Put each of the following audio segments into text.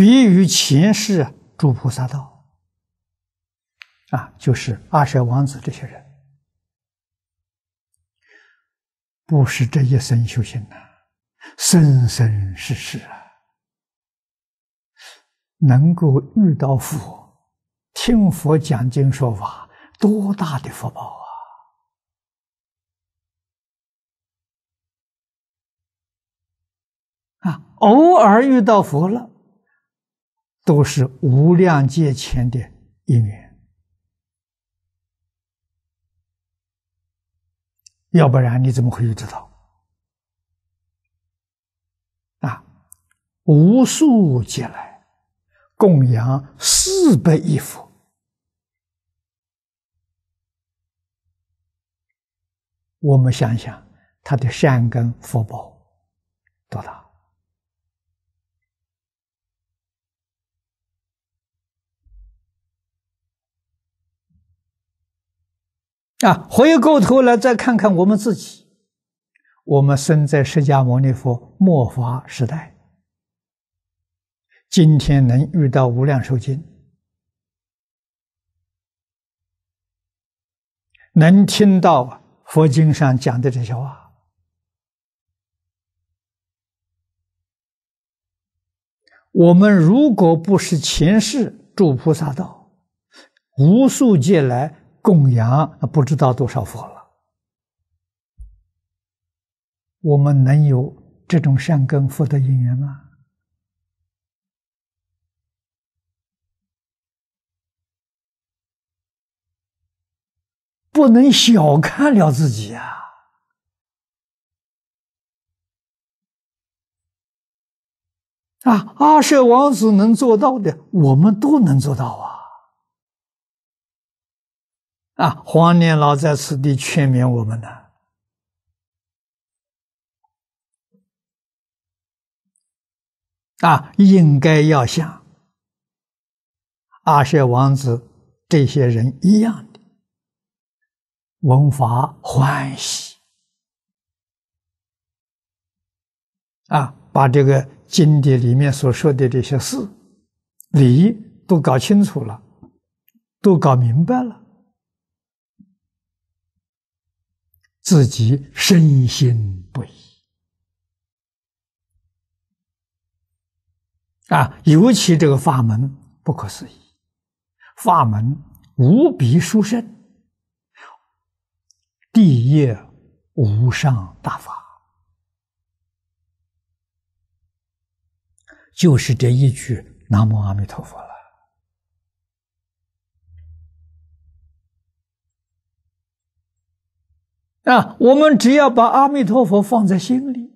比于前世诸菩萨道啊，就是二舍王子这些人，不是这一生修行呐，生生世世啊，能够遇到佛，听佛讲经说法，多大的福报啊！啊，偶尔遇到佛了。都是无量劫前的因缘，要不然你怎么会知道？啊，无数劫来供养四百亿佛，我们想想他的善根福报多大。啊，回过头来再看看我们自己，我们生在释迦牟尼佛末法时代，今天能遇到无量寿经，能听到佛经上讲的这些话，我们如果不是前世住菩萨道，无数劫来。供养不知道多少佛了。我们能有这种善根福德因缘吗？不能小看了自己啊！啊，阿舍王子能做到的，我们都能做到啊。啊，黄年老在此地劝勉我们呢。啊，应该要像阿舍王子这些人一样的，闻法欢喜。啊，把这个经典里面所说的这些事理都搞清楚了，都搞明白了。自己深信不疑啊，尤其这个法门不可思议，法门无比殊胜，地业无上大法，就是这一句“南无阿弥陀佛”了。我们只要把阿弥陀佛放在心里，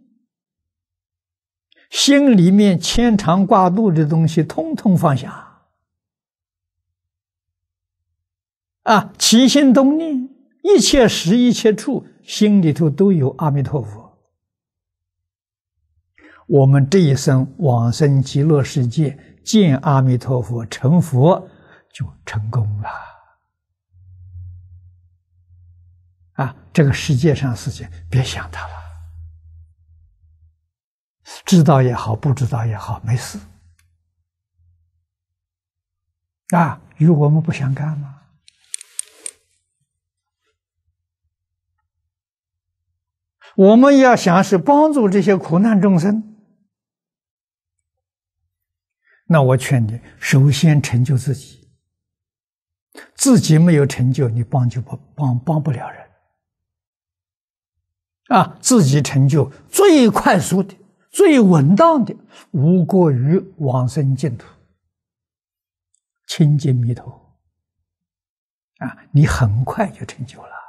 心里面牵肠挂肚的东西通通放下，啊，起心东念，一切时一切处，心里头都有阿弥陀佛。我们这一生往生极乐世界，见阿弥陀佛成佛，就成功了。啊，这个世界上的事情，别想它了。知道也好，不知道也好，没事。啊，与我们不相干吗？我们要想是帮助这些苦难众生，那我劝你，首先成就自己。自己没有成就，你帮就不帮，帮不了人。啊，自己成就最快速的、最稳当的，无过于往生净土、清净弥陀。啊，你很快就成就了。